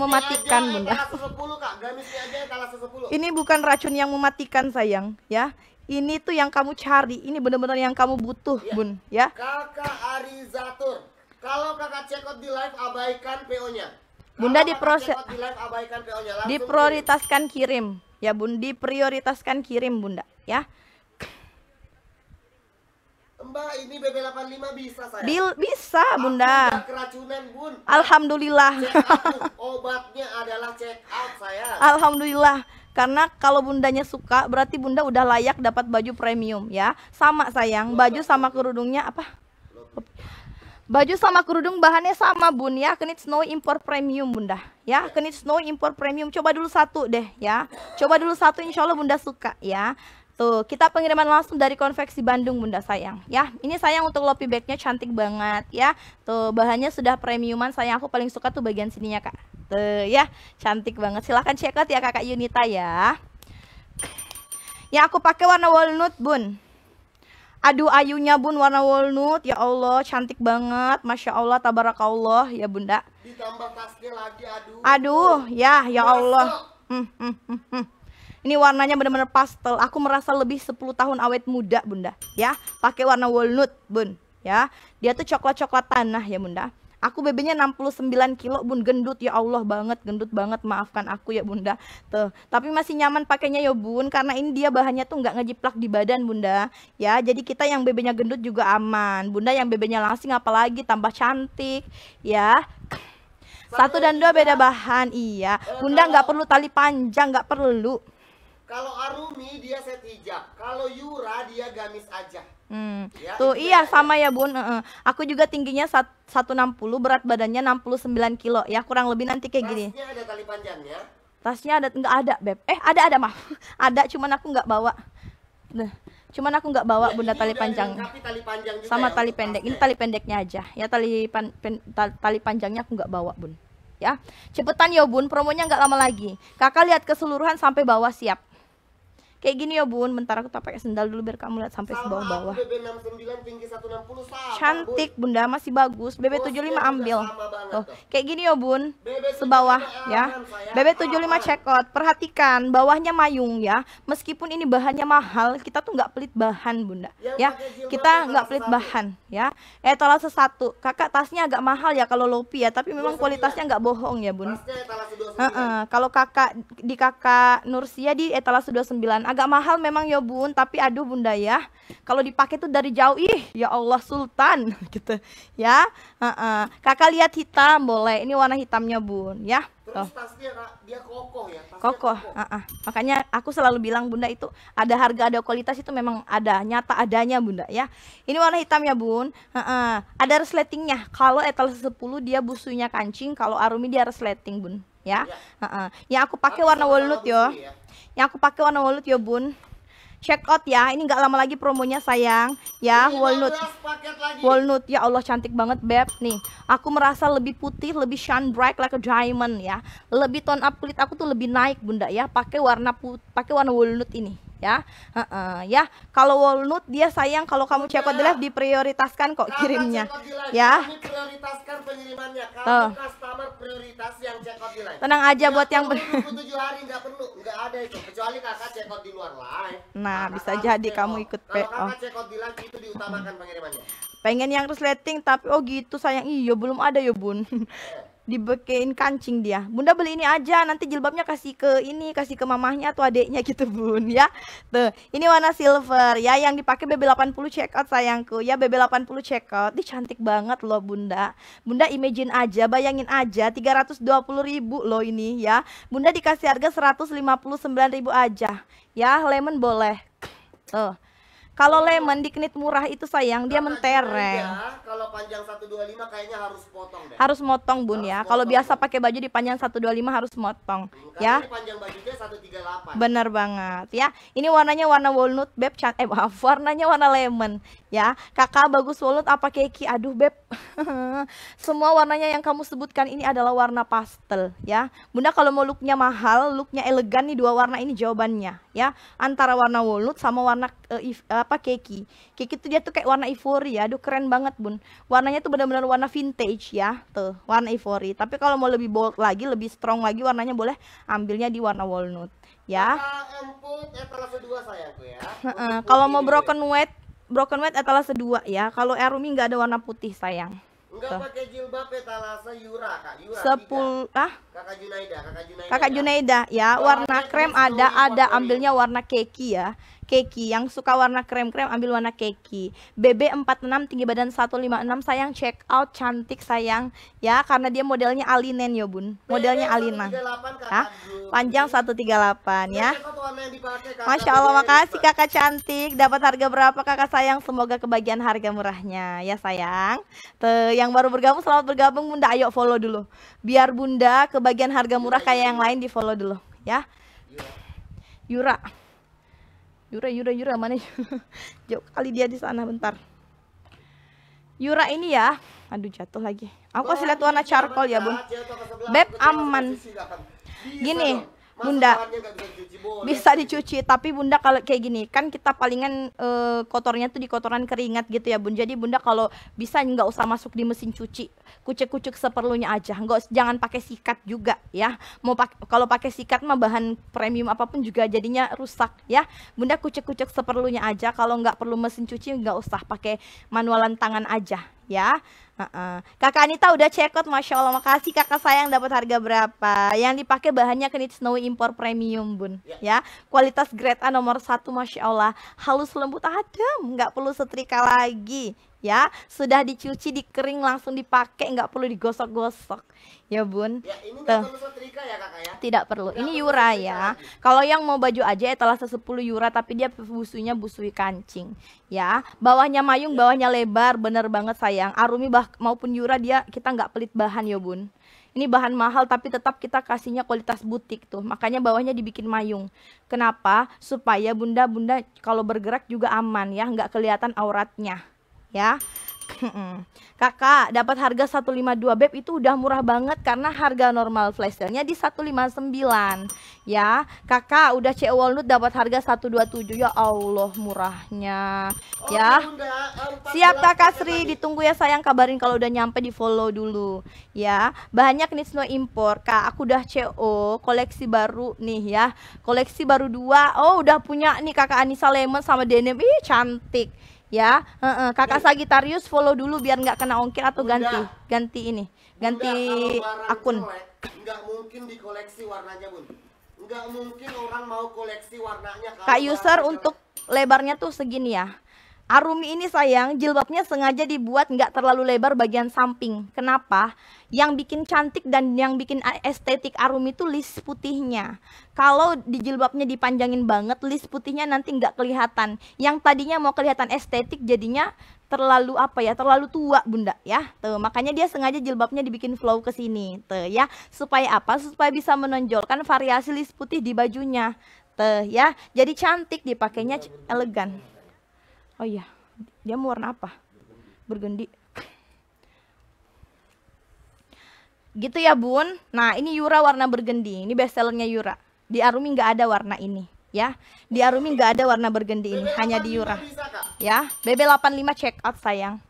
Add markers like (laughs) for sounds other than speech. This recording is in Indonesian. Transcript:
mematikan aja, bunda. ini bukan racun yang mematikan sayang, ya. Ini tuh yang kamu cari, ini benar-benar yang kamu butuh, ya. bun, ya. Kakak Arizatur, kalau kakak check out di live abaikan PO-nya. Bunda diproses. Di live, abaikan po Diprioritaskan kirim. kirim, ya bun. Diprioritaskan kirim, bunda, ya. Mbak, ini BB85 bisa saya? Bil bisa, Bunda. keracunan, Bun. Alhamdulillah. Check out, obatnya adalah check out saya. Alhamdulillah. Karena kalau bundanya suka, berarti bunda udah layak dapat baju premium ya. Sama sayang, baju sama kerudungnya apa? Baju sama kerudung bahannya sama bun ya Kenit Snow import premium bunda Ya Kenit Snow import premium Coba dulu satu deh ya Coba dulu satu insya Allah bunda suka ya Tuh, kita pengiriman langsung dari konveksi Bandung, Bunda sayang. Ya, ini sayang untuk lopi bagnya cantik banget ya. Tuh, bahannya sudah premiuman. Sayang aku paling suka tuh bagian sininya, Kak. Tuh, ya, cantik banget. Silahkan check out ya Kakak Yunita ya. Yang aku pakai warna walnut, Bun. Aduh ayunya bun warna walnut Ya Allah cantik banget Masya Allah tabarakallah ya bunda Ditambah tasnya lagi aduh Aduh ya ya Allah hmm, hmm, hmm, hmm. Ini warnanya bener-bener pastel. Aku merasa lebih 10 tahun awet muda, Bunda. Ya, pakai warna walnut, Bun. Ya, dia tuh coklat-coklat tanah ya, Bunda. Aku bebenya 69 kilo bun gendut ya Allah banget gendut banget maafkan aku ya bunda tuh tapi masih nyaman pakainya ya bun karena ini dia bahannya tuh nggak ngejiplak di badan bunda ya jadi kita yang bebenya gendut juga aman bunda yang bebenya langsing apalagi tambah cantik ya satu dan dua beda bahan iya bunda nggak perlu tali panjang nggak perlu kalau Arumi dia set hijab, kalau Yura dia gamis aja. Hmm. Ya, Tuh iya aja. sama ya Bun. Uh, aku juga tingginya 160, berat badannya 69 kilo. Ya kurang lebih nanti kayak Tasnya gini. ada tali panjangnya? Tasnya ada nggak ada beb? Eh ada ada maaf. (laughs) ada cuman aku nggak bawa. Duh. Nah, cuman aku nggak bawa ya, bunda tali panjang. tali panjang juga sama ya, tali pendek. Ini tali pendeknya aja. Ya tali pan, pen, tali panjangnya aku nggak bawa bun. Ya cepetan ya bun. Promonya nggak lama lagi. Kakak lihat keseluruhan sampai bawah siap kayak gini ya bun bentar aku tak pakai sendal dulu biar kamu lihat sampai sebawah bawah BB69 tinggi 160 cantik bunda masih bagus BB75 ambil sama Tuh, kayak gini ya bun, sebawah ya. ya. Bebek 75 cekot, perhatikan bawahnya mayung ya. Meskipun ini bahannya mahal, kita tuh nggak pelit bahan bunda, ya. Kita nggak pelit bahan, ya. eh Etalase satu, kakak tasnya agak mahal ya kalau lopi ya, tapi memang kualitasnya nggak bohong ya bun. Uh -uh. Kalau kakak di kakak Nursia di etalase eh, 29 agak mahal memang ya bun, tapi aduh bunda ya. Kalau dipakai tuh dari jauh, ih ya Allah Sultan (laughs) gitu ya. Uh -uh. Kakak lihat hitam hitam boleh. Ini warna hitamnya bun, ya. Terus Tuh. tasnya dia kokoh ya. Tasnya kokoh. kokoh. Uh -uh. Makanya aku selalu bilang bunda itu ada harga ada kualitas itu memang ada nyata adanya bunda ya. Ini warna hitamnya bun. Uh -uh. Ada resletingnya. Kalau etalase 10 dia busunya kancing, kalau arumi dia resleting bun ya. ya. Uh Yang aku pakai warna wolut yo. Ya. Yang aku pakai warna wolut yo bun check out ya. Ini nggak lama lagi promonya sayang. Ya, walnut. Walnut. Ya Allah cantik banget beb. Nih, aku merasa lebih putih, lebih shine bright like a diamond ya. Lebih tone up kulit aku tuh lebih naik Bunda ya. Pakai warna put pakai warna walnut ini ya. Uh -uh, ya, kalau walnut dia sayang kalau kamu check out di iya. diprioritaskan kok kirimnya. ya. Kamu oh. customer prioritas yang check out Tenang aja buat yang ada itu kecuali kakak cekot di luar live nah, nah bisa jadi kamu ikut PO kalau kakak check di live itu diutamakan pengirimannya pengen yang resleting tapi oh gitu sayang iyo belum ada ya bun dibekein kancing dia. Bunda beli ini aja, nanti jilbabnya kasih ke ini, kasih ke mamahnya atau adiknya gitu, Bun, ya. Tuh, ini warna silver ya yang dipakai BB80 check out sayangku. Ya BB80 check out, ini cantik banget loh, Bunda. Bunda imagine aja, bayangin aja ribu loh ini ya. Bunda dikasih harga ribu aja. Ya, lemon boleh. Tuh. Kalau lemon diknit murah itu sayang, dia nah, mentereng. kalau panjang 125 kayaknya harus potong deh. Harus motong, Bun ya. Kalau biasa pakai baju di panjang 125 harus motong, ya. Ini panjang bajunya 138. Bener banget ya. Ini warnanya warna walnut, beb. Eh, maaf, (laughs) warnanya warna lemon ya. Kakak bagus walut apa keki? Aduh beb, (laughs) semua warnanya yang kamu sebutkan ini adalah warna pastel ya. Bunda kalau mau looknya mahal, looknya elegan nih dua warna ini jawabannya ya. Antara warna walut sama warna uh, if, eh, apa keki. Keki tuh dia tuh kayak warna ivory ya. Aduh keren banget bun. Warnanya tuh benar-benar warna vintage ya. Tuh warna ivory. Tapi kalau mau lebih bold lagi, lebih strong lagi warnanya boleh ambilnya di warna walnut ya. ya. Eh, ya. kalau mau ya. broken white Broken White etalase 2 ya. Kalau Erumi nggak ada warna putih sayang. Enggak pakai jilbab etalase Yura, Kak. Yura. Sepul ah? Kakak Junaida, Kakak Junaida. Kakak Junaida ya, warna krem ada, ada ambilnya warna keki ya keki yang suka warna krem-krem ambil warna keki BB46 tinggi badan 156 sayang check out cantik sayang ya karena dia modelnya Alinen yo ya, bun modelnya iya, Alina ya? panjang 138 ya Masya Allah makasih kakak cantik dapat harga berapa kakak sayang semoga kebagian harga murahnya ya sayang Tuh, yang baru bergabung selamat bergabung bunda ayo follow dulu biar bunda kebagian harga murah kayak yang lain di follow dulu ya iya. Yura. Yura Yura Yura mana (laughs) jauh kali dia di sana bentar Yura ini ya aduh jatuh lagi aku kasih lihat warna charcoal ya bun beb aman gini Bunda bisa, dicuci tapi Bunda kalau kayak gini kan kita palingan e, kotornya tuh di kotoran keringat gitu ya Bun. Jadi Bunda kalau bisa nggak usah masuk di mesin cuci. Kucek-kucek seperlunya aja. Nggak jangan pakai sikat juga ya. Mau pak kalau pakai sikat mah bahan premium apapun juga jadinya rusak ya. Bunda kucek-kucek seperlunya aja kalau nggak perlu mesin cuci nggak usah pakai manualan tangan aja ya. Uh-uh. Kakak Anita udah check out, masya Allah. Makasih kakak sayang dapat harga berapa? Yang dipakai bahannya Knit Snow impor premium bun, ya. ya. Kualitas grade A nomor satu, masya Allah. Halus lembut adem, nggak perlu setrika lagi, ya sudah dicuci dikering langsung dipakai nggak perlu digosok-gosok ya bun ya, ini setrika ya kakak ya tidak perlu ini yura ya kalau yang mau baju aja ya, etalase 10 yura tapi dia busunya busui kancing ya bawahnya mayung iya. bawahnya lebar bener banget sayang arumi bah maupun yura dia kita nggak pelit bahan ya bun ini bahan mahal tapi tetap kita kasihnya kualitas butik tuh makanya bawahnya dibikin mayung kenapa supaya bunda-bunda kalau bergerak juga aman ya nggak kelihatan auratnya ya. Kakak dapat harga 152 beb itu udah murah banget karena harga normal flash sale-nya di 159 ya. Kakak udah CO Walnut dapat harga 127 ya Allah murahnya oh, ya. Bunda, eh, Siap Kakak Sri ditunggu ya sayang kabarin kalau udah nyampe di follow dulu ya. Banyak nih snow impor Kak aku udah CO koleksi baru nih ya. Koleksi baru dua. Oh udah punya nih Kakak Anissa Lemon sama Denim. Ih cantik ya uh -uh. kakak Sagitarius follow dulu biar nggak kena ongkir atau Bunda. ganti ganti ini ganti Bunda, akun nggak mungkin di koleksi warnanya bun nggak mungkin orang mau koleksi warnanya kak user untuk lebarnya tuh segini ya Arumi ini sayang, jilbabnya sengaja dibuat nggak terlalu lebar bagian samping. Kenapa? Yang bikin cantik dan yang bikin estetik Arumi itu list putihnya. Kalau di jilbabnya dipanjangin banget, list putihnya nanti nggak kelihatan. Yang tadinya mau kelihatan estetik jadinya terlalu apa ya terlalu tua bunda ya tuh makanya dia sengaja jilbabnya dibikin flow ke sini tuh ya supaya apa supaya bisa menonjolkan variasi list putih di bajunya tuh ya jadi cantik dipakainya elegan oh iya dia mau warna apa Bergendi. gitu ya bun nah ini Yura warna bergendi. ini bestsellernya Yura di Arumi nggak ada warna ini ya di Arumi nggak ada warna bergendi ini hanya di Yura ya BB85 check out sayang